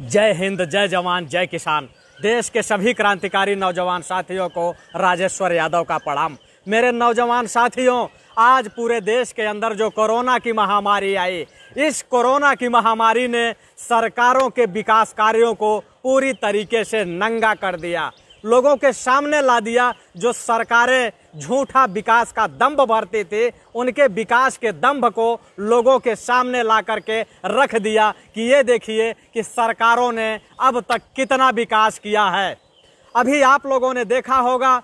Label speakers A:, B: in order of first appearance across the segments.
A: जय हिंद जय जवान जय किसान देश के सभी क्रांतिकारी नौजवान साथियों को राजेश्वर यादव का प्रणाम मेरे नौजवान साथियों आज पूरे देश के अंदर जो कोरोना की महामारी आई इस कोरोना की महामारी ने सरकारों के विकास कार्यों को पूरी तरीके से नंगा कर दिया लोगों के सामने ला दिया जो सरकारें झूठा विकास का दम्भ भरते थे उनके विकास के दम्भ को लोगों के सामने ला करके रख दिया कि ये देखिए कि सरकारों ने अब तक कितना विकास किया है अभी आप लोगों ने देखा होगा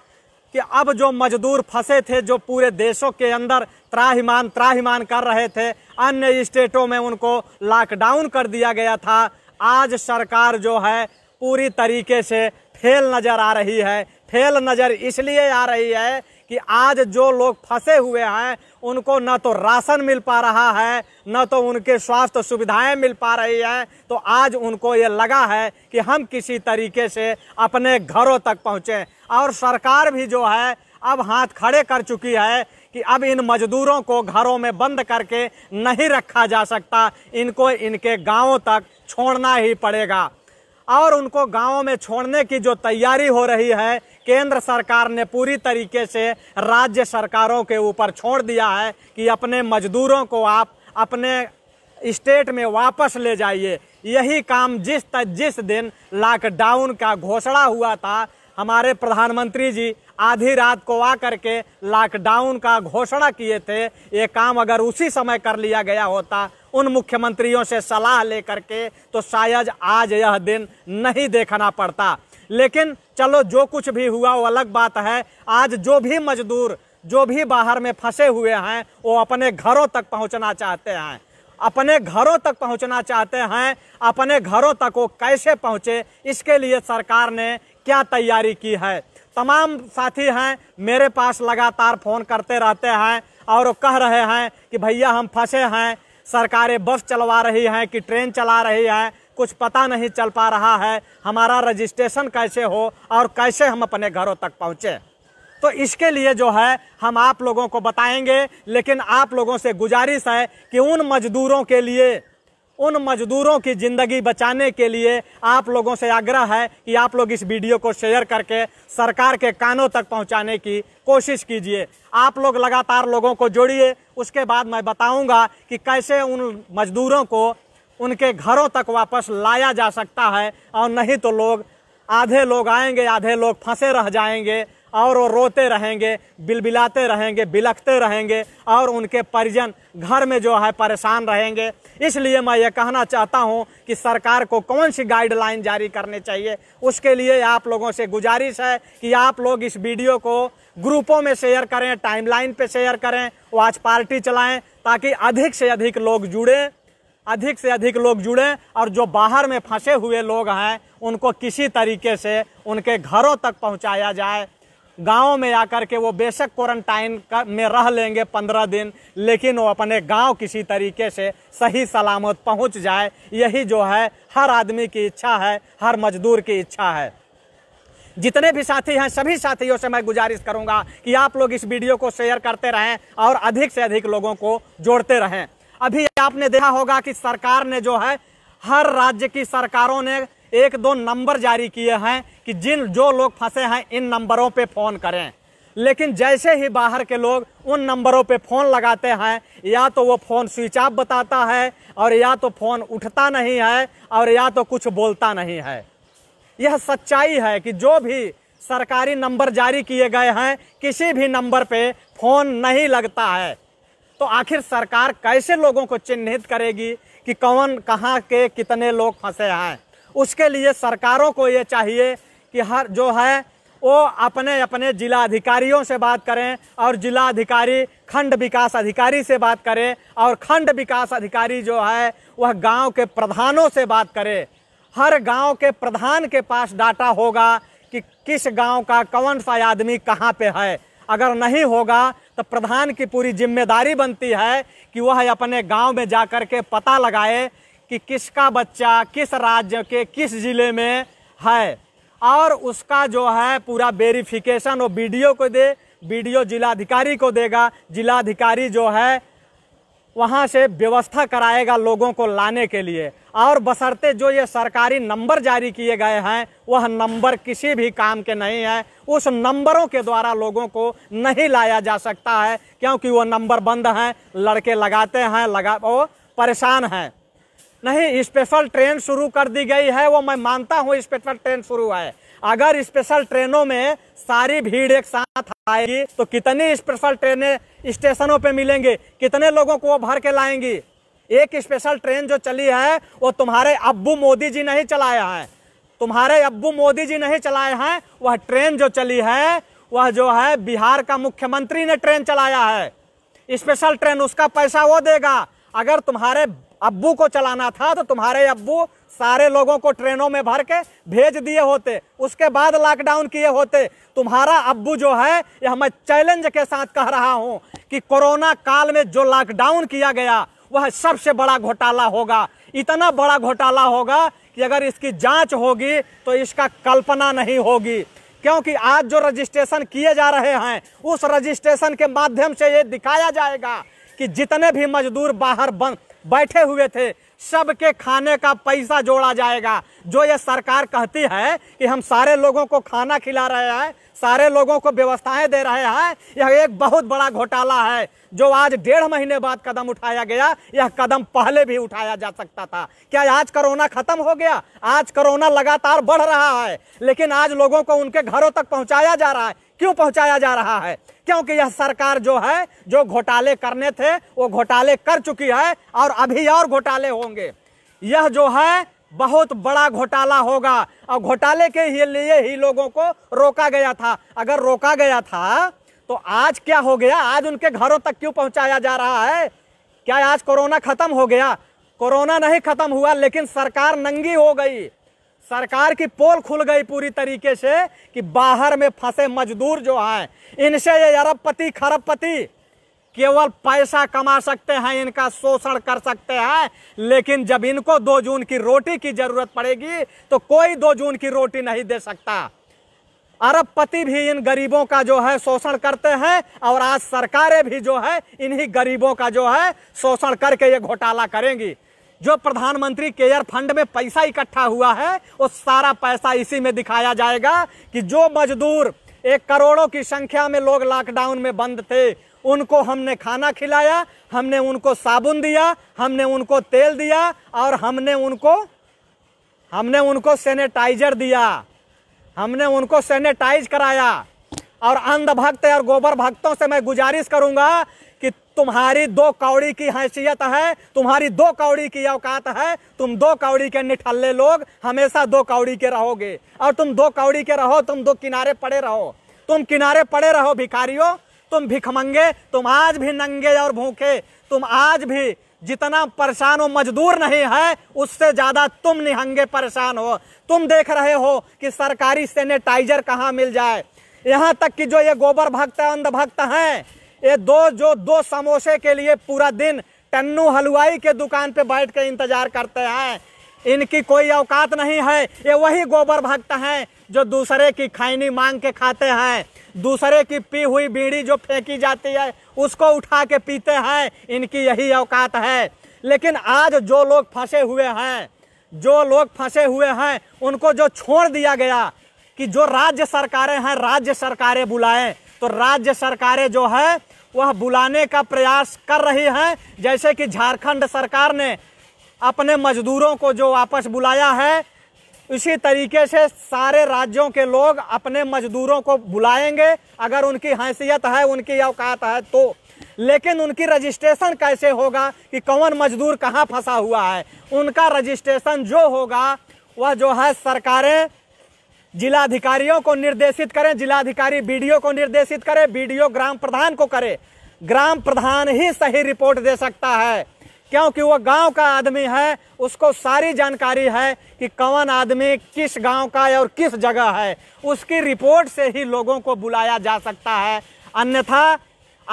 A: कि अब जो मजदूर फंसे थे जो पूरे देशों के अंदर त्राहीमान त्राहीमान कर रहे थे अन्य स्टेटों में उनको लॉकडाउन कर दिया गया था आज सरकार जो है पूरी तरीके से फेल नज़र आ रही है फेल नज़र इसलिए आ रही है कि आज जो लोग फंसे हुए हैं उनको न तो राशन मिल पा रहा है न तो उनके स्वास्थ्य सुविधाएं मिल पा रही है तो आज उनको ये लगा है कि हम किसी तरीके से अपने घरों तक पहुँचें और सरकार भी जो है अब हाथ खड़े कर चुकी है कि अब इन मजदूरों को घरों में बंद करके नहीं रखा जा सकता इनको इनके गांवों तक छोड़ना ही पड़ेगा और उनको गांवों में छोड़ने की जो तैयारी हो रही है केंद्र सरकार ने पूरी तरीके से राज्य सरकारों के ऊपर छोड़ दिया है कि अपने मजदूरों को आप अपने स्टेट में वापस ले जाइए यही काम जिस तक जिस दिन लॉकडाउन का घोषणा हुआ था हमारे प्रधानमंत्री जी आधी रात को आकर के लॉकडाउन का घोषणा किए थे ये काम अगर उसी समय कर लिया गया होता उन मुख्यमंत्रियों से सलाह लेकर के तो शायद आज यह दिन नहीं देखना पड़ता लेकिन चलो जो कुछ भी हुआ वो अलग बात है आज जो भी मजदूर जो भी बाहर में फंसे हुए हैं वो अपने घरों तक पहुंचना चाहते हैं अपने घरों तक पहुंचना चाहते हैं अपने घरों तक वो कैसे पहुंचे इसके लिए सरकार ने क्या तैयारी की है तमाम साथी हैं मेरे पास लगातार फ़ोन करते रहते हैं और कह रहे हैं कि भैया हम फंसे हैं सरकारें बस चलवा रही हैं कि ट्रेन चला रही है कुछ पता नहीं चल पा रहा है हमारा रजिस्ट्रेशन कैसे हो और कैसे हम अपने घरों तक पहुँचें तो इसके लिए जो है हम आप लोगों को बताएंगे लेकिन आप लोगों से गुजारिश है कि उन मजदूरों के लिए उन मजदूरों की ज़िंदगी बचाने के लिए आप लोगों से आग्रह है कि आप लोग इस वीडियो को शेयर करके सरकार के कानों तक पहुंचाने की कोशिश कीजिए आप लोग लगातार लोगों को जोड़िए उसके बाद मैं बताऊंगा कि कैसे उन मजदूरों को उनके घरों तक वापस लाया जा सकता है और नहीं तो लोग आधे लोग आएंगे आधे लोग फंसे रह जाएंगे और वो रोते रहेंगे बिलबिलाते रहेंगे बिलखते रहेंगे और उनके परिजन घर में जो है परेशान रहेंगे इसलिए मैं ये कहना चाहता हूँ कि सरकार को कौन सी गाइडलाइन जारी करनी चाहिए उसके लिए आप लोगों से गुजारिश है कि आप लोग इस वीडियो को ग्रुपों में शेयर करें टाइमलाइन पे शेयर करें वॉच पार्टी चलाएं ताकि अधिक से अधिक लोग जुड़ें अधिक से अधिक लोग जुड़ें और जो बाहर में फंसे हुए लोग हैं उनको किसी तरीके से उनके घरों तक पहुंचाया जाए गाँव में आकर के वो बेशक क्वारंटाइन में रह लेंगे पंद्रह दिन लेकिन वो अपने गांव किसी तरीके से सही सलामत पहुंच जाए यही जो है हर आदमी की इच्छा है हर मजदूर की इच्छा है जितने भी साथी हैं सभी साथियों से मैं गुजारिश करूंगा कि आप लोग इस वीडियो को शेयर करते रहें और अधिक से अधिक लोगों को जोड़ते रहें अभी आपने देखा होगा कि सरकार ने जो है हर राज्य की सरकारों ने एक दो नंबर जारी किए हैं कि जिन जो लोग फंसे हैं इन नंबरों पे फ़ोन करें लेकिन जैसे ही बाहर के लोग उन नंबरों पे फ़ोन लगाते हैं या तो वो फ़ोन स्विच ऑफ बताता है और या तो फ़ोन उठता नहीं है और या तो कुछ बोलता नहीं है यह सच्चाई है कि जो भी सरकारी नंबर जारी किए गए हैं किसी भी नंबर पे फ़ोन नहीं लगता है तो आखिर सरकार कैसे लोगों को चिन्हित करेगी कि कौन कहाँ के कितने लोग फंसे हैं उसके लिए सरकारों को ये चाहिए कि हर जो है वो अपने अपने जिला अधिकारियों से बात करें और जिला अधिकारी खंड विकास अधिकारी से बात करें और खंड विकास अधिकारी जो है वह गांव के प्रधानों से बात करें हर गांव के प्रधान के पास डाटा होगा कि किस गांव का कौन सा आदमी कहाँ पे है अगर नहीं होगा तो प्रधान की पूरी जिम्मेदारी बनती है कि वह अपने गांव में जा कर के पता लगाए कि किसका बच्चा किस राज्य के किस ज़िले में है और उसका जो है पूरा वेरिफिकेशन वो वीडियो को दे वीडियो जिलाधिकारी को देगा जिलाधिकारी जो है वहाँ से व्यवस्था कराएगा लोगों को लाने के लिए और बसरते जो ये सरकारी नंबर जारी किए गए हैं वह नंबर किसी भी काम के नहीं हैं उस नंबरों के द्वारा लोगों को नहीं लाया जा सकता है क्योंकि वो नंबर बंद हैं लड़के लगाते हैं लगा वो परेशान हैं नहीं स्पेशल ट्रेन शुरू कर दी गई है वो मैं मानता हूँ स्पेशल ट्रेन शुरू है अगर स्पेशल ट्रेनों में सारी भीड़ एक साथ आएगी तो कितनी स्पेशल ट्रेनें स्टेशनों पे मिलेंगे कितने लोगों को वो भर के लाएंगी एक स्पेशल ट्रेन जो चली है वो तुम्हारे अब्बू मोदी जी नहीं चलाया है तुम्हारे अब्बू मोदी जी नहीं चलाए हैं वह ट्रेन जो चली है वह जो है बिहार का मुख्यमंत्री ने ट्रेन चलाया है स्पेशल ट्रेन उसका पैसा वो देगा अगर तुम्हारे अब्बू को चलाना था तो तुम्हारे अब्बू सारे लोगों को ट्रेनों में भर के भेज दिए होते उसके बाद लॉकडाउन किए होते तुम्हारा अब्बू जो है यह मैं चैलेंज के साथ कह रहा हूँ कि कोरोना काल में जो लॉकडाउन किया गया वह सबसे बड़ा घोटाला होगा इतना बड़ा घोटाला होगा कि अगर इसकी जांच होगी तो इसका कल्पना नहीं होगी क्योंकि आज जो रजिस्ट्रेशन किए जा रहे हैं उस रजिस्ट्रेशन के माध्यम से ये दिखाया जाएगा कि जितने भी मजदूर बाहर बन बैठे हुए थे सबके खाने का पैसा जोड़ा जाएगा जो ये सरकार कहती है कि हम सारे लोगों को खाना खिला रहे हैं सारे लोगों को व्यवस्थाएं दे रहे हैं यह एक बहुत बड़ा घोटाला है जो आज डेढ़ महीने बाद कदम उठाया गया यह कदम पहले भी उठाया जा सकता था क्या आज कोरोना खत्म हो गया आज कोरोना लगातार बढ़ रहा है लेकिन आज लोगों को उनके घरों तक पहुंचाया जा रहा है क्यों पहुंचाया जा रहा है क्योंकि यह सरकार जो है जो घोटाले करने थे वो घोटाले कर चुकी है और अभी और घोटाले होंगे यह जो है बहुत बड़ा घोटाला होगा और घोटाले के ही लिए ही लोगों को रोका गया था अगर रोका गया था तो आज क्या हो गया आज उनके घरों तक क्यों पहुंचाया जा रहा है क्या आज कोरोना खत्म हो गया कोरोना नहीं खत्म हुआ लेकिन सरकार नंगी हो गई सरकार की पोल खुल गई पूरी तरीके से कि बाहर में फंसे मजदूर जो हैं इनसे ये अरबपति खरबपति केवल पैसा कमा सकते हैं इनका शोषण कर सकते हैं लेकिन जब इनको दो जून की रोटी की जरूरत पड़ेगी तो कोई दो जून की रोटी नहीं दे सकता अरबपति भी इन गरीबों का जो है शोषण करते हैं और आज सरकारें भी जो है इन्हीं गरीबों का जो है शोषण करके ये घोटाला करेंगी जो प्रधानमंत्री केयर फंड में पैसा इकट्ठा हुआ है वो सारा पैसा इसी में दिखाया जाएगा कि जो मजदूर एक करोड़ों की संख्या में लोग लॉकडाउन में बंद थे उनको हमने खाना खिलाया हमने उनको साबुन दिया हमने उनको तेल दिया और हमने उनको हमने उनको सैनिटाइजर दिया हमने उनको सैनिटाइज कराया और अंध भक्त और गोबर भक्तों से मैं गुजारिश करूंगा कि तुम्हारी दो कौड़ी की हैसियत है तुम्हारी दो कौड़ी की औकात है तुम दो कौड़ी के निठल्ले लोग हमेशा दो कौड़ी के रहोगे और तुम दो कौड़ी के रहो तुम दो किनारे पड़े रहो तुम किनारे पड़े रहो भिखारियों तुम भिखमंगे तुम आज भी नंगे और भूखे तुम आज भी जितना परेशान हो मजदूर नहीं है उससे ज़्यादा तुम निहंगे परेशान हो तुम देख रहे हो कि सरकारी सैनिटाइजर कहाँ मिल जाए यहाँ तक कि जो ये गोबर भक्त अंधभक्त हैं ये दो जो दो समोसे के लिए पूरा दिन टन्नू हलवाई के दुकान पे बैठ कर इंतजार करते हैं इनकी कोई औकात नहीं है ये वही गोबर भक्त हैं जो दूसरे की खैनी मांग के खाते हैं दूसरे की पी हुई बीड़ी जो फेंकी जाती है उसको उठा के पीते हैं इनकी यही औकात है लेकिन आज जो लोग फंसे हुए हैं जो लोग फंसे हुए हैं उनको जो छोड़ दिया गया कि जो राज्य सरकारें हैं राज्य सरकारें बुलाएं तो राज्य सरकारें जो है वह बुलाने का प्रयास कर रही हैं जैसे कि झारखंड सरकार ने अपने मजदूरों को जो वापस बुलाया है इसी तरीके से सारे राज्यों के लोग अपने मजदूरों को बुलाएंगे अगर उनकी हैसियत है उनकी औकात है तो लेकिन उनकी रजिस्ट्रेशन कैसे होगा कि कौन मजदूर कहाँ फंसा हुआ है उनका रजिस्ट्रेशन जो होगा वह जो है सरकारें जिलाधिकारियों को निर्देशित करें जिलाधिकारी बीडीओ को निर्देशित करें बीडीओ ग्राम प्रधान को करे ग्राम प्रधान ही सही रिपोर्ट दे सकता है क्योंकि वो गांव का आदमी है उसको सारी जानकारी है कि कौन आदमी किस गांव का है और किस जगह है उसकी रिपोर्ट से ही लोगों को बुलाया जा सकता है अन्यथा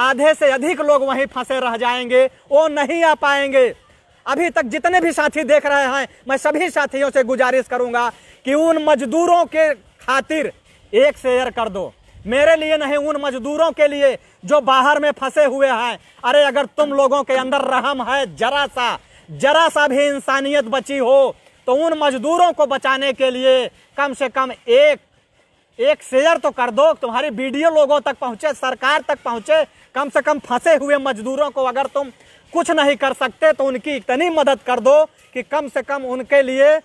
A: आधे से अधिक लोग वहीं फंसे रह जाएंगे वो नहीं आ पाएंगे अभी तक जितने भी साथी देख रहे हैं मैं सभी साथियों से गुजारिश करूंगा कि उन मजदूरों के खातिर एक शेयर कर दो मेरे लिए नहीं उन मजदूरों के लिए जो बाहर में फंसे हुए हैं अरे अगर तुम लोगों के अंदर रहम है जरा सा जरा सा भी इंसानियत बची हो तो उन मजदूरों को बचाने के लिए कम से कम एक एक शेयर तो कर दो तुम्हारी वीडियो लोगों तक पहुंचे सरकार तक पहुंचे कम से कम फंसे हुए मजदूरों को अगर तुम कुछ नहीं कर सकते तो उनकी इतनी मदद कर दो कि कम से कम उनके लिए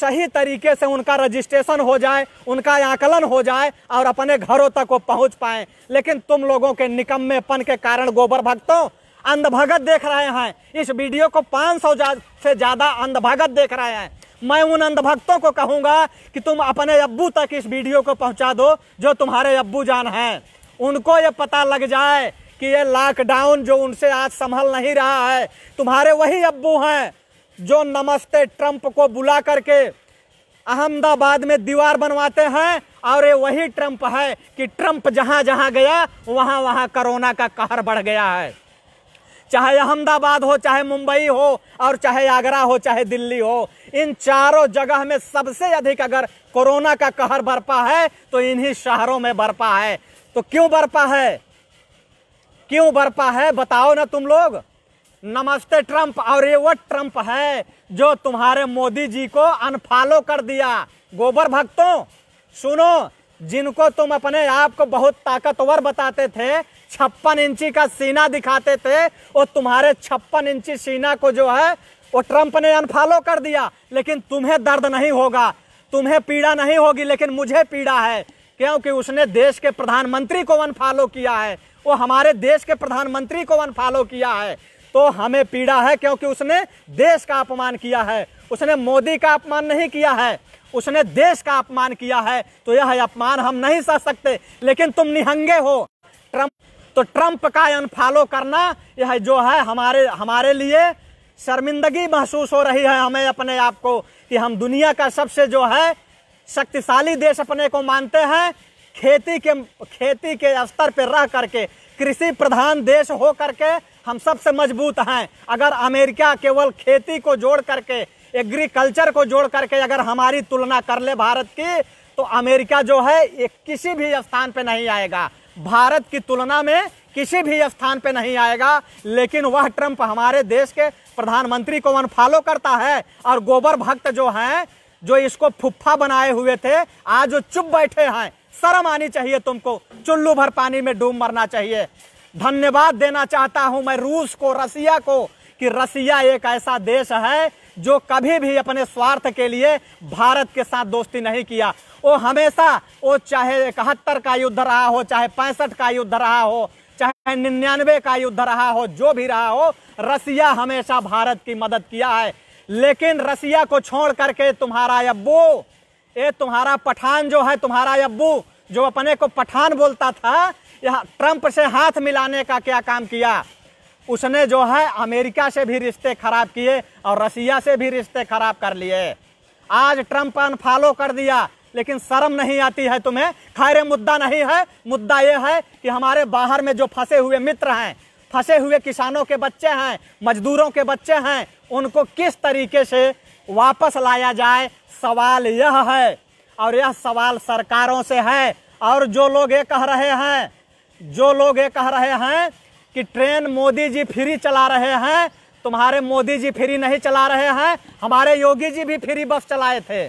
A: सही तरीके से उनका रजिस्ट्रेशन हो जाए उनका आकलन हो जाए और अपने घरों तक वो पहुंच पाए लेकिन तुम लोगों के निकम्मेपन के कारण गोबर भक्तों अंधभगत देख रहे हैं इस वीडियो को 500 जा, से ज़्यादा अंधभगत देख रहे हैं मैं उन अंधभक्तों को कहूँगा कि तुम अपने अब्बू तक इस वीडियो को पहुँचा दो जो तुम्हारे अब्बू जान हैं उनको ये पता लग जाए कि ये लॉकडाउन जो उनसे आज संभल नहीं रहा है तुम्हारे वही अब्बू हैं जो नमस्ते ट्रंप को बुला करके अहमदाबाद में दीवार बनवाते हैं और ये वही ट्रंप है कि ट्रंप जहां जहां गया वहां वहां कोरोना का कहर बढ़ गया है चाहे अहमदाबाद हो चाहे मुंबई हो और चाहे आगरा हो चाहे दिल्ली हो इन चारों जगह में सबसे अधिक अगर कोरोना का कहर बरपा है तो इन्हीं शहरों में बरपा है तो क्यों बरपा है क्यों बरपा है बताओ ना तुम लोग नमस्ते ट्रंप और ये वो ट्रंप है जो तुम्हारे मोदी जी को अनफॉलो कर दिया गोबर भक्तों सुनो जिनको तुम अपने आप को बहुत ताकतवर बताते थे छप्पन इंची का सीना दिखाते थे और तुम्हारे छप्पन इंची सीना को जो है वो ट्रंप ने अनफॉलो कर दिया लेकिन तुम्हें दर्द नहीं होगा तुम्हें पीड़ा नहीं होगी लेकिन मुझे पीड़ा है क्योंकि उसने देश के प्रधानमंत्री को अनफॉलो किया है वो हमारे देश के प्रधानमंत्री को अनफॉलो किया है तो हमें पीड़ा है क्योंकि उसने देश का अपमान किया है उसने मोदी का अपमान नहीं किया है उसने देश का अपमान किया है तो यह अपमान हम नहीं सह सकते लेकिन तुम निहंगे हो ट्रम्प तो ट्रंप का अनफॉलो करना यह जो है हमारे हमारे लिए शर्मिंदगी महसूस हो रही है हमें अपने आप को कि हम दुनिया का सबसे जो है शक्तिशाली देश अपने को मानते हैं खेती के खेती के स्तर पर रह करके कृषि प्रधान देश हो करके हम सबसे मजबूत हैं अगर अमेरिका केवल खेती को जोड़ करके एग्रीकल्चर को जोड़ करके अगर हमारी तुलना कर ले भारत की तो अमेरिका जो है ये किसी भी स्थान पे नहीं आएगा भारत की तुलना में किसी भी स्थान पे नहीं आएगा लेकिन वह ट्रंप हमारे देश के प्रधानमंत्री को अनफॉलो करता है और गोबर भक्त जो हैं जो इसको फुफ्फा बनाए हुए थे आज जो चुप बैठे हैं शर्म आनी चाहिए तुमको चुल्लू भर पानी में डूब मरना चाहिए धन्यवाद देना चाहता हूं मैं रूस को रसिया को कि रसिया एक ऐसा देश है जो कभी भी अपने स्वार्थ के लिए भारत के साथ दोस्ती नहीं किया वो हमेशा वो चाहे इकहत्तर का युद्ध रहा हो चाहे पैंसठ का युद्ध रहा हो चाहे निन्यानवे का युद्ध रहा हो जो भी रहा हो रसिया हमेशा भारत की मदद किया है लेकिन रसिया को छोड़ करके तुम्हारा अब्बू ये तुम्हारा पठान जो है तुम्हारा अब्बू जो अपने को पठान बोलता था यह ट्रंप से हाथ मिलाने का क्या काम किया उसने जो है अमेरिका से भी रिश्ते खराब किए और रसिया से भी रिश्ते खराब कर लिए आज ट्रंप अनफॉलो कर दिया लेकिन शर्म नहीं आती है तुम्हें खैर मुद्दा नहीं है मुद्दा यह है कि हमारे बाहर में जो फंसे हुए मित्र हैं फंसे हुए किसानों के बच्चे हैं मजदूरों के बच्चे हैं उनको किस तरीके से वापस लाया जाए सवाल यह है और यह सवाल सरकारों से है और जो लोग ये कह रहे हैं जो लोग ये कह रहे हैं कि ट्रेन मोदी जी फ्री चला रहे हैं तुम्हारे मोदी जी फ्री नहीं चला रहे हैं हमारे योगी जी भी फ्री बस चलाए थे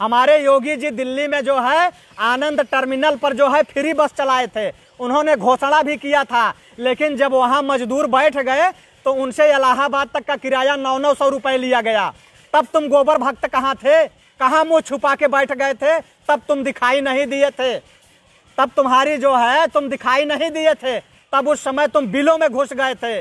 A: हमारे योगी जी दिल्ली में जो है आनंद टर्मिनल पर जो है फ्री बस चलाए थे उन्होंने घोषणा भी किया था लेकिन जब वहाँ मजदूर बैठ गए तो उनसे इलाहाबाद तक का किराया नौ नौ सौ रुपये लिया गया तब तुम गोबर भक्त कहाँ थे कहाँ मुँह छुपा के बैठ गए थे तब तुम दिखाई नहीं दिए थे तब तुम्हारी जो है तुम दिखाई नहीं दिए थे तब उस समय तुम बिलों में घुस गए थे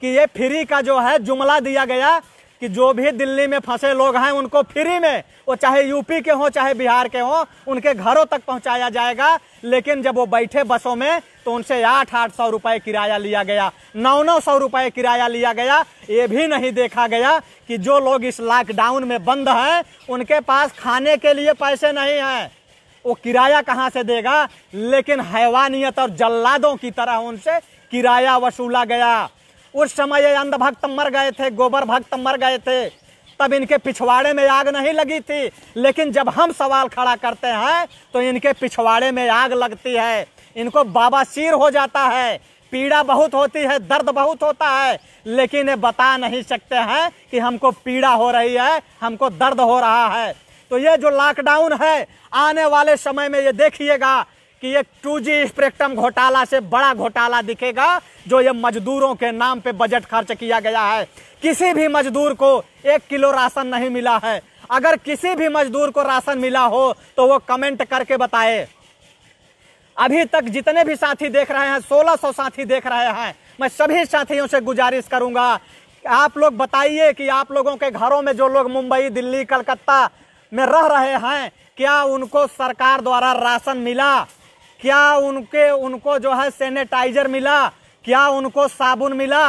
A: कि ये फ्री का जो है जुमला दिया गया कि जो भी दिल्ली में फंसे लोग हैं उनको फ्री में वो चाहे यूपी के हों चाहे बिहार के हों उनके घरों तक पहुंचाया जाएगा लेकिन जब वो बैठे बसों में तो उनसे आठ आठ सौ रुपये किराया लिया गया नौ नौ सौ रुपये किराया लिया गया ये भी नहीं देखा गया कि जो लोग इस लॉकडाउन में बंद हैं उनके पास खाने के लिए पैसे नहीं हैं वो किराया कहाँ से देगा लेकिन हैवानियत और जल्लादों की तरह उनसे किराया वसूला गया उस समय ये अंधभक्त मर गए थे गोबर भक्त मर गए थे तब इनके पिछवाड़े में आग नहीं लगी थी लेकिन जब हम सवाल खड़ा करते हैं तो इनके पिछवाड़े में आग लगती है इनको बाबासीर हो जाता है पीड़ा बहुत होती है दर्द बहुत होता है लेकिन ये बता नहीं सकते हैं कि हमको पीड़ा हो रही है हमको दर्द हो रहा है तो ये जो लॉकडाउन है आने वाले समय में ये देखिएगा कि ये टू जी स्पेक्ट्रम घोटाला से बड़ा घोटाला दिखेगा जो ये मजदूरों के नाम पे बजट खर्च किया गया है किसी भी मजदूर को एक किलो राशन नहीं मिला है अगर किसी भी मजदूर को राशन मिला हो तो वो कमेंट करके बताए अभी तक जितने भी साथी देख रहे हैं सोलह सौ साथी देख रहे हैं मैं सभी साथियों से गुजारिश करूंगा आप लोग बताइए कि आप लोगों के घरों में जो लोग मुंबई दिल्ली कलकत्ता में रह रहे हैं क्या उनको सरकार द्वारा राशन मिला क्या उनके उनको जो है सैनिटाइजर मिला क्या उनको साबुन मिला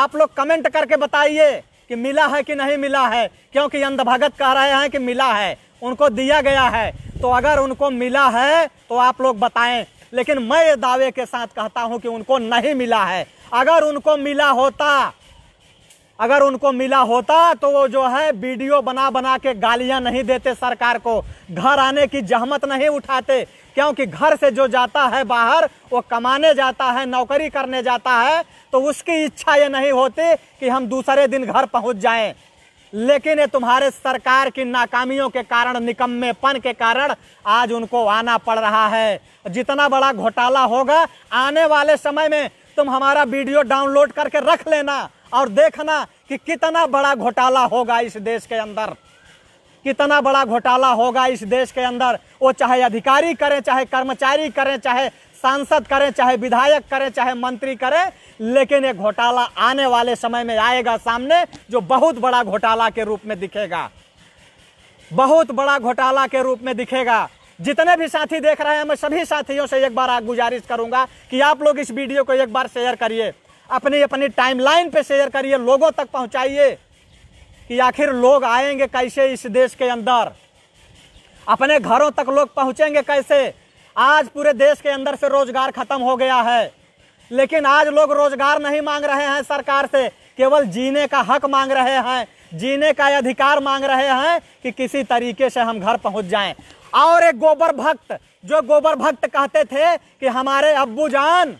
A: आप लोग कमेंट करके बताइए कि मिला है कि नहीं मिला है क्योंकि अंधभगत कह रहे हैं कि मिला है उनको दिया गया है तो अगर उनको मिला है तो आप लोग बताएं लेकिन मैं दावे के साथ कहता हूं कि उनको नहीं मिला है अगर उनको मिला होता अगर उनको मिला होता तो वो जो है वीडियो बना बना के गालियां नहीं देते सरकार को घर आने की जहमत नहीं उठाते क्योंकि घर से जो जाता है बाहर वो कमाने जाता है नौकरी करने जाता है तो उसकी इच्छा ये नहीं होती कि हम दूसरे दिन घर पहुंच जाएं लेकिन ये तुम्हारे सरकार की नाकामियों के कारण निकम्मेपन के कारण आज उनको आना पड़ रहा है जितना बड़ा घोटाला होगा आने वाले समय में तुम हमारा वीडियो डाउनलोड करके रख लेना और देखना कि कितना बड़ा घोटाला होगा इस देश के अंदर कितना बड़ा घोटाला होगा इस देश के अंदर वो चाहे अधिकारी करें चाहे कर्मचारी करें चाहे सांसद करें चाहे विधायक करें चाहे मंत्री करें लेकिन ये घोटाला आने वाले समय में आएगा सामने जो बहुत बड़ा घोटाला के रूप में दिखेगा बहुत बड़ा घोटाला के रूप में दिखेगा जितने भी साथी देख रहे हैं मैं सभी साथियों से एक बार गुजारिश करूंगा कि आप लोग इस वीडियो को एक बार शेयर करिए अपनी अपनी टाइमलाइन पे शेयर करिए लोगों तक पहुंचाइए कि आखिर लोग आएंगे कैसे इस देश के अंदर अपने घरों तक लोग पहुंचेंगे कैसे आज पूरे देश के अंदर से रोजगार खत्म हो गया है लेकिन आज लोग रोजगार नहीं मांग रहे हैं सरकार से केवल जीने का हक मांग रहे हैं जीने का अधिकार मांग रहे हैं कि किसी तरीके से हम घर पहुंच जाएं और एक गोबर भक्त जो गोबर भक्त कहते थे कि हमारे अब्बू जान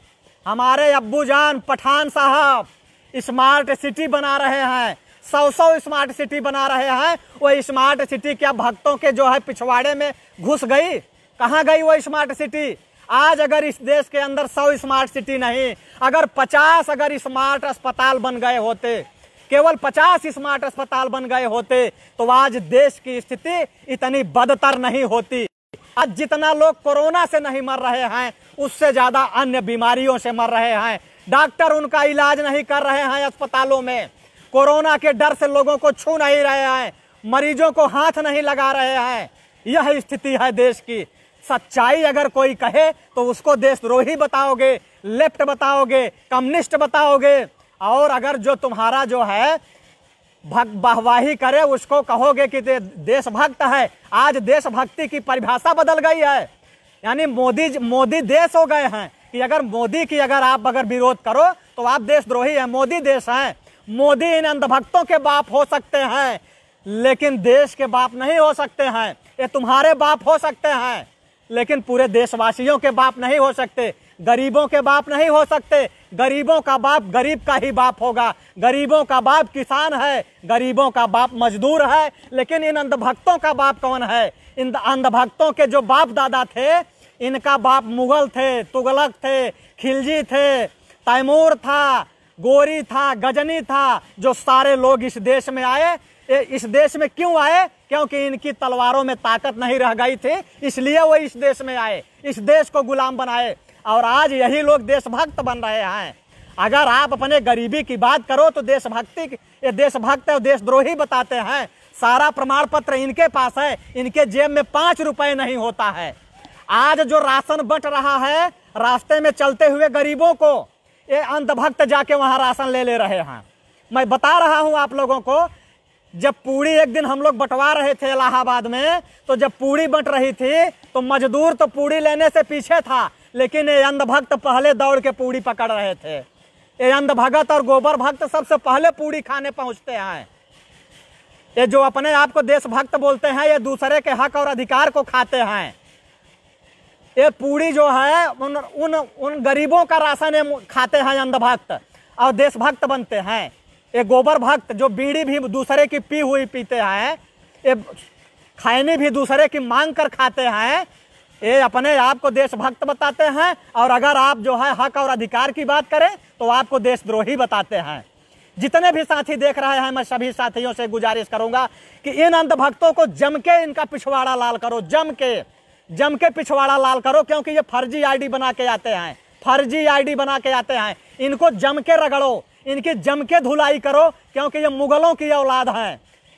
A: हमारे अब्बू जान पठान साहब स्मार्ट सिटी बना रहे हैं सौ सौ स्मार्ट सिटी बना रहे हैं वो स्मार्ट सिटी क्या भक्तों के जो है पिछवाड़े में घुस गई कहाँ गई वो स्मार्ट सिटी आज अगर इस देश के अंदर सौ स्मार्ट सिटी नहीं अगर पचास अगर स्मार्ट अस्पताल बन गए होते केवल पचास स्मार्ट अस्पताल बन गए होते तो आज देश की स्थिति इतनी बदतर नहीं होती आज जितना लोग कोरोना से नहीं मर रहे हैं उससे ज़्यादा अन्य बीमारियों से मर रहे हैं डॉक्टर उनका इलाज नहीं कर रहे हैं अस्पतालों में कोरोना के डर से लोगों को छू नहीं रहे हैं मरीजों को हाथ नहीं लगा रहे हैं यह स्थिति है देश की सच्चाई अगर कोई कहे तो उसको देशद्रोही बताओगे लेफ्ट बताओगे कम्युनिस्ट बताओगे और अगर जो तुम्हारा जो है भग करे उसको कहोगे कि देशभक्त है आज देशभक्ति की परिभाषा बदल गई है यानी मोदी मोदी देश हो गए हैं कि अगर मोदी की अगर आप अगर विरोध करो तो आप देशद्रोही हैं मोदी देश हैं मोदी इन अंधभक्तों के बाप हो सकते हैं लेकिन देश के बाप नहीं हो सकते हैं ये तुम्हारे बाप हो सकते हैं लेकिन पूरे देशवासियों के बाप नहीं हो सकते गरीबों के बाप नहीं हो सकते गरीबों का बाप गरीब का ही बाप होगा गरीबों का बाप किसान है गरीबों का बाप मजदूर है लेकिन इन अंधभक्तों का बाप कौन है इन अंधभक्तों के जो बाप दादा थे इनका बाप मुगल थे तुगलक थे खिलजी थे तैमूर था गोरी था गजनी था जो सारे लोग इस देश में आए इस देश में क्यों आए क्योंकि इनकी तलवारों में ताकत नहीं रह गई थी इसलिए वो इस देश में आए इस देश को गुलाम बनाए और आज यही लोग देशभक्त बन रहे हैं अगर आप अपने गरीबी की बात करो तो देशभक्ति ये देशभक्त और देशद्रोही बताते हैं सारा प्रमाण पत्र इनके पास है इनके जेब में पाँच रुपए नहीं होता है आज जो राशन बट रहा है रास्ते में चलते हुए गरीबों को ये अंधभक्त जाके वहाँ राशन ले ले रहे हैं मैं बता रहा हूँ आप लोगों को जब पूड़ी एक दिन हम लोग बंटवा रहे थे इलाहाबाद में तो जब पूड़ी बंट रही थी तो मजदूर तो पूड़ी लेने से पीछे था लेकिन ये अंधभक्त पहले दौड़ के पूड़ी पकड़ रहे थे ये अंधभगत और गोबर भक्त सबसे पहले पूड़ी खाने पहुँचते हैं ये जो अपने आप को देशभक्त बोलते हैं ये दूसरे के हक और अधिकार को खाते हैं ये पूरी जो है उन उन उन गरीबों का राशन खाते हैं अंधभक्त और देशभक्त बनते हैं ये गोबर भक्त जो बीड़ी भी दूसरे की पी हुई पीते हैं ये खाने भी दूसरे की मांग कर खाते हैं ये अपने आप को देशभक्त बताते हैं और अगर आप जो है हक और अधिकार की बात करें तो आपको देशद्रोही बताते हैं जितने भी साथी देख रहे हैं मैं सभी साथियों से गुजारिश करूंगा कि इन अंधभक्तों को जम के इनका पिछवाड़ा लाल करो जम के जम के पिछवाड़ा लाल करो क्योंकि ये फर्जी आईडी बना के आते हैं फर्जी आईडी बना के आते हैं इनको जम के रगड़ो इनकी जम के धुलाई करो क्योंकि ये मुगलों की औलाद हैं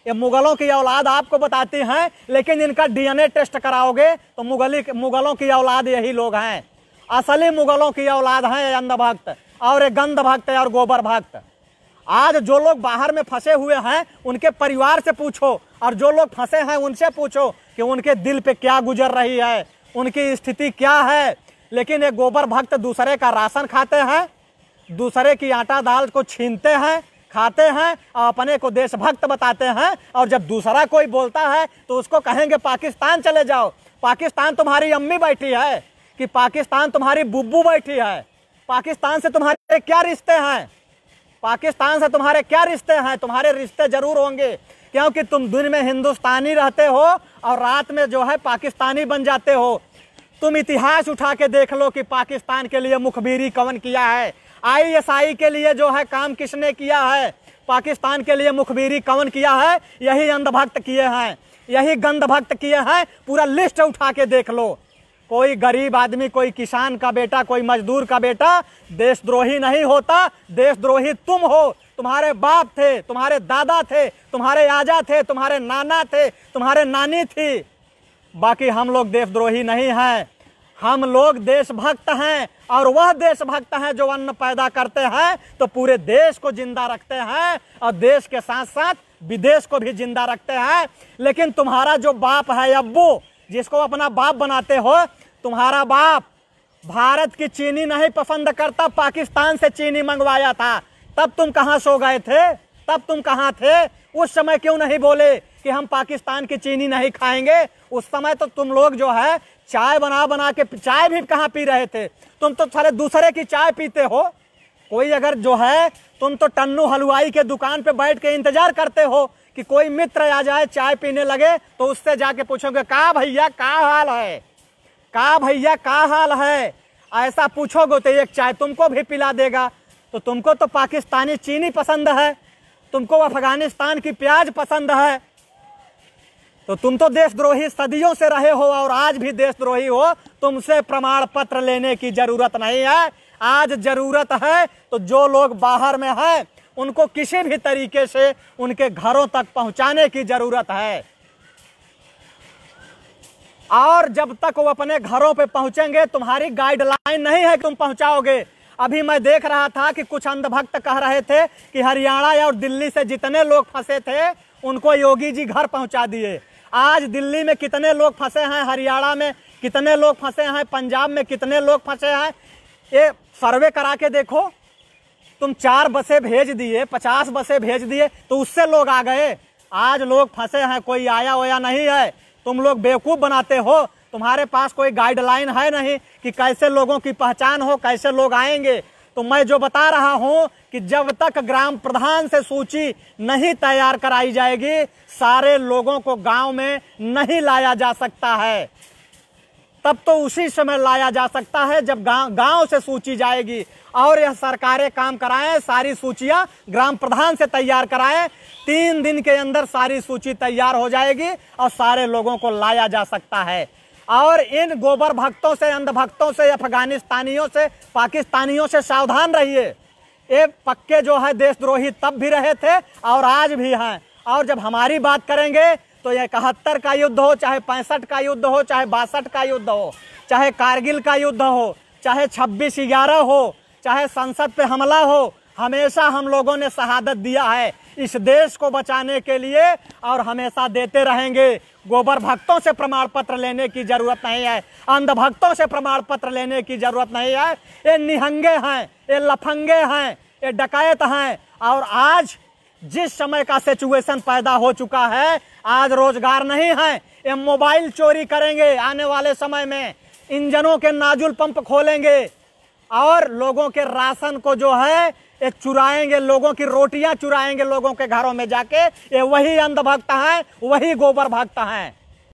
A: ये मुगलों की औलाद आपको बताती हैं लेकिन इनका डीएनए टेस्ट कराओगे तो मुगली मुगलों की औलाद यही लोग हैं असली मुगलों की औलाद हैं ये अंधभक्त और ये गंध भक्त और गोबर भक्त आज जो लोग बाहर में फंसे हुए हैं उनके परिवार से पूछो और जो लोग फंसे हैं उनसे पूछो कि उनके दिल पे क्या गुजर रही है उनकी स्थिति क्या है लेकिन ये गोबर भक्त दूसरे का राशन खाते हैं दूसरे की आटा दाल को छीनते हैं खाते हैं और अपने को देशभक्त बताते हैं और जब दूसरा कोई बोलता है तो उसको कहेंगे पाकिस्तान चले जाओ पाकिस्तान तुम्हारी अम्मी बैठी है कि पाकिस्तान तुम्हारी बुब्बू बैठी है पाकिस्तान से तुम्हारे क्या रिश्ते हैं पाकिस्तान से तुम्हारे क्या रिश्ते हैं तुम्हारे रिश्ते जरूर होंगे क्योंकि तुम दिन में हिंदुस्तानी रहते हो और रात में जो है पाकिस्तानी बन जाते हो तुम इतिहास उठा के देख लो कि पाकिस्तान के लिए मुखबिरी कवन किया है आईएसआई के लिए जो है काम किसने किया है पाकिस्तान के लिए मुखबिरी कवन किया है यही अंधभक्त किए हैं यही गंध किए हैं पूरा लिस्ट उठा के देख लो कोई गरीब आदमी कोई किसान का बेटा कोई मजदूर का बेटा देशद्रोही नहीं होता देशद्रोही तुम हो तुम्हारे बाप थे तुम्हारे दादा थे तुम्हारे आजा थे तुम्हारे नाना थे तुम्हारे नानी थी बाकी हम लोग देशद्रोही नहीं हैं हम लोग देशभक्त हैं और वह देशभक्त हैं जो अन्न पैदा करते हैं तो पूरे देश को जिंदा रखते हैं और देश के साथ साथ विदेश को भी जिंदा रखते हैं लेकिन तुम्हारा जो बाप है अब्बू जिसको अपना बाप बनाते हो तुम्हारा बाप भारत की चीनी नहीं पसंद करता पाकिस्तान से चीनी मंगवाया था तब तुम कहाँ सो गए थे तब तुम कहाँ थे उस समय क्यों नहीं बोले कि हम पाकिस्तान की चीनी नहीं खाएंगे उस समय तो तुम लोग जो है चाय बना बना के चाय भी कहाँ पी रहे थे तुम तो सारे दूसरे की चाय पीते हो कोई अगर जो है तुम तो टन्नू हलवाई के दुकान पे बैठ के इंतजार करते हो कि कोई मित्र आ जाए चाय पीने लगे तो उससे जाके पूछोगे का भैया का हाल है का भैया का हाल है ऐसा पूछोगे तो एक चाय तुमको भी पिला देगा तो तुमको तो पाकिस्तानी चीनी पसंद है तुमको अफगानिस्तान की प्याज पसंद है तो तुम तो देशद्रोही सदियों से रहे हो और आज भी देशद्रोही हो तुमसे प्रमाण पत्र लेने की जरूरत नहीं है आज जरूरत है तो जो लोग बाहर में हैं उनको किसी भी तरीके से उनके घरों तक पहुंचाने की जरूरत है और जब तक वो अपने घरों पे पहुंचेंगे तुम्हारी गाइडलाइन नहीं है तुम पहुंचाओगे अभी मैं देख रहा था कि कुछ अंधभक्त कह रहे थे कि हरियाणा और दिल्ली से जितने लोग फंसे थे उनको योगी जी घर पहुंचा दिए आज दिल्ली में कितने लोग फंसे हैं हरियाणा में कितने लोग फंसे हैं पंजाब में कितने लोग फंसे हैं ये सर्वे करा के देखो तुम चार बसें भेज दिए पचास बसें भेज दिए तो उससे लोग आ गए आज लोग फंसे हैं कोई आया वया नहीं है तुम लोग बेवकूफ़ बनाते हो तुम्हारे पास कोई गाइडलाइन है नहीं कि कैसे लोगों की पहचान हो कैसे लोग आएंगे तो मैं जो बता रहा हूं कि जब तक ग्राम प्रधान से सूची नहीं तैयार कराई जाएगी सारे लोगों को गांव में नहीं लाया जा सकता है तब तो उसी समय लाया जा सकता है जब गांव गांव से सूची जाएगी और यह सरकारें काम कराएं सारी सूचियां ग्राम प्रधान से तैयार कराएं तीन दिन के अंदर सारी सूची तैयार हो जाएगी और सारे लोगों को लाया जा सकता है और इन गोबर भक्तों से अंधभक्तों से अफगानिस्तानियों से पाकिस्तानियों से सावधान रहिए ये पक्के जो है देशद्रोही तब भी रहे थे और आज भी हैं और जब हमारी बात करेंगे तो ये इकहत्तर का युद्ध हो चाहे पैंसठ का युद्ध हो चाहे बासठ का युद्ध हो चाहे कारगिल का युद्ध हो चाहे छब्बीस ग्यारह हो चाहे संसद पे हमला हो हमेशा हम लोगों ने शहादत दिया है इस देश को बचाने के लिए और हमेशा देते रहेंगे गोबर भक्तों से प्रमाण पत्र लेने की जरूरत नहीं है अंधभक्तों से प्रमाण पत्र लेने की जरूरत नहीं है ये निहंगे हैं ये लफंगे हैं ये डकैत हैं और आज जिस समय का सिचुएशन पैदा हो चुका है आज रोजगार नहीं है ये मोबाइल चोरी करेंगे आने वाले समय में इंजनों के नाजुल पंप खोलेंगे और लोगों के राशन को जो है ये चुराएंगे लोगों की रोटियां चुराएंगे लोगों के घरों में जाके ये वही अंधभक्त हैं वही गोबर भक्त हैं